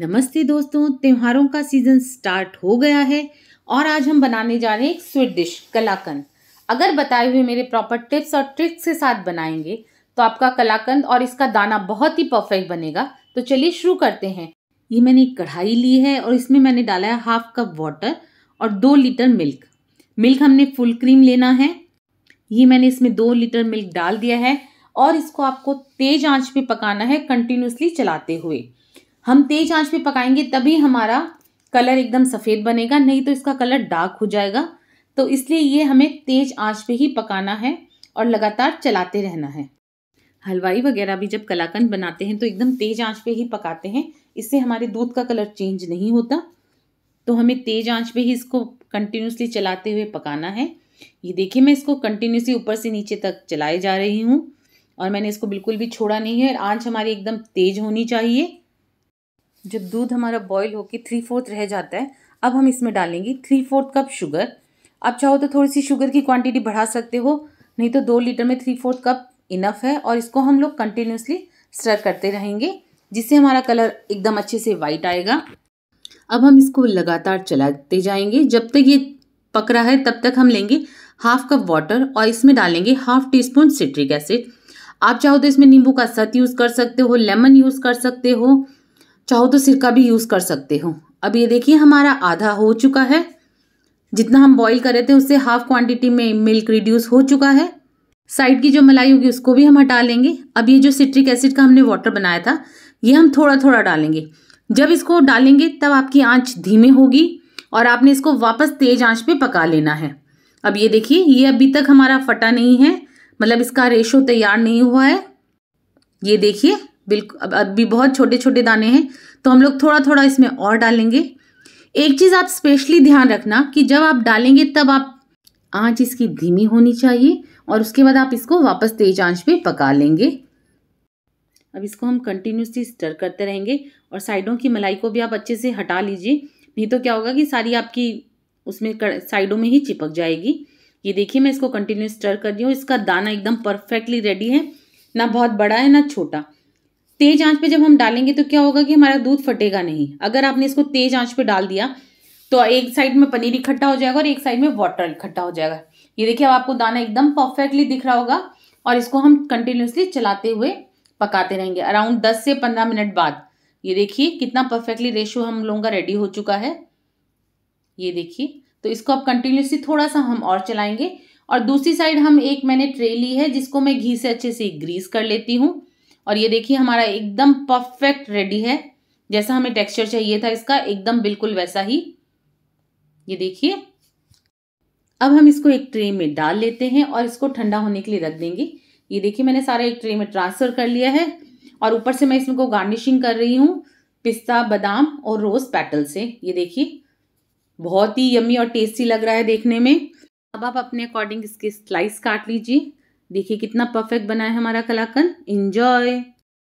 नमस्ते दोस्तों त्योहारों का सीज़न स्टार्ट हो गया है और आज हम बनाने जा रहे हैं एक स्वीट डिश कलाकंद अगर बताए हुए मेरे प्रॉपर टिप्स और ट्रिक्स के साथ बनाएंगे तो आपका कलाकंद और इसका दाना बहुत ही परफेक्ट बनेगा तो चलिए शुरू करते हैं ये मैंने एक कढ़ाई ली है और इसमें मैंने डाला है हाफ कप वाटर और दो लीटर मिल्क मिल्क हमने फुल क्रीम लेना है ये मैंने इसमें दो लीटर मिल्क डाल दिया है और इसको आपको तेज आंच पे पकाना है कंटिन्यूसली चलाते हुए हम तेज आंच पे पकाएंगे तभी हमारा कलर एकदम सफ़ेद बनेगा नहीं तो इसका कलर डार्क हो जाएगा तो इसलिए ये हमें तेज आंच पे ही पकाना है और लगातार चलाते रहना है हलवाई वगैरह भी जब कलाकंद बनाते हैं तो एकदम तेज आंच पे ही पकाते हैं इससे हमारे दूध का कलर चेंज नहीं होता तो हमें तेज आंच पे ही इसको कंटिन्यूसली चलाते हुए पकाना है ये देखिए मैं इसको कंटिन्यूसली ऊपर से नीचे तक चलाए जा रही हूँ और मैंने इसको बिल्कुल भी छोड़ा नहीं है और आँच हमारी एकदम तेज होनी चाहिए जब दूध हमारा बॉईल होके थ्री फोर्थ रह जाता है अब हम इसमें डालेंगे थ्री फोर्थ कप शुगर आप चाहो तो थोड़ी सी शुगर की क्वांटिटी बढ़ा सकते हो नहीं तो दो लीटर में थ्री फोर्थ कप इनफ है और इसको हम लोग कंटिन्यूसली स्टर करते रहेंगे जिससे हमारा कलर एकदम अच्छे से वाइट आएगा अब हम इसको लगातार चलाते जाएंगे जब तक ये पक रहा है तब तक हम लेंगे हाफ कप वाटर और इसमें डालेंगे half teaspoon citric acid आप चाहो तो इसमें नींबू का सत यूज़ कर सकते हो लेमन यूज़ कर सकते हो चाहो तो सिरका भी यूज़ कर सकते हो अब ये देखिए हमारा आधा हो चुका है जितना हम बॉईल करे थे उससे हाफ क्वांटिटी में मिल्क रिड्यूस हो चुका है साइड की जो मलाई होगी उसको भी हम हटा लेंगे अब ये जो सिट्रिक एसिड का हमने वाटर बनाया था ये हम थोड़ा थोड़ा डालेंगे जब इसको डालेंगे तब आपकी आँच धीमे होगी और आपने इसको वापस तेज आँच पर पका लेना है अब ये देखिए ये अभी तक हमारा फटा नहीं है मतलब इसका रेशो तैयार नहीं हुआ है ये देखिए बिल्कुल अब अभी बहुत छोटे छोटे दाने हैं तो हम लोग थोड़ा थोड़ा इसमें और डालेंगे एक चीज़ आप स्पेशली ध्यान रखना कि जब आप डालेंगे तब आप आंच इसकी धीमी होनी चाहिए और उसके बाद आप इसको वापस तेज आंच पे पका लेंगे अब इसको हम कंटिन्यूसली स्टर करते रहेंगे और साइडों की मलाई को भी आप अच्छे से हटा लीजिए नहीं तो क्या होगा कि सारी आपकी उसमें साइडों में ही चिपक जाएगी ये देखिए मैं इसको कंटिन्यू स्टर कर रही हूँ इसका दाना एकदम परफेक्टली रेडी है ना बहुत बड़ा है ना छोटा तेज आंच पे जब हम डालेंगे तो क्या होगा कि हमारा दूध फटेगा नहीं अगर आपने इसको तेज आंच पे डाल दिया तो एक साइड में पनीर इकट्ठा हो जाएगा और एक साइड में वाटर इकट्ठा हो जाएगा ये देखिए अब आपको दाना एकदम परफेक्टली दिख रहा होगा और इसको हम कंटिन्यूसली चलाते हुए पकाते रहेंगे अराउंड दस से पंद्रह मिनट बाद ये देखिए कितना परफेक्टली रेशो हम लोगों का रेडी हो चुका है ये देखिए तो इसको अब कंटिन्यूसली थोड़ा सा हम और चलाएंगे और दूसरी साइड हम एक मैंने ट्रे ली है जिसको मैं घी से अच्छे से ग्रीस कर लेती हूँ और ये देखिए हमारा एकदम परफेक्ट रेडी है जैसा हमें टेक्सचर चाहिए था इसका एकदम बिल्कुल वैसा ही ये देखिए अब हम इसको एक ट्रे में डाल लेते हैं और इसको ठंडा होने के लिए रख देंगे ये देखिए मैंने सारा एक ट्रे में ट्रांसफ़र कर लिया है और ऊपर से मैं इसमें को गार्निशिंग कर रही हूँ पिस्ता बादाम और रोज़ पैटल से ये देखिए बहुत ही यमी और टेस्टी लग रहा है देखने में अब आप अपने अकॉर्डिंग इसके स्लाइस काट लीजिए देखिए कितना परफेक्ट बना है हमारा कलाकंद इंजॉय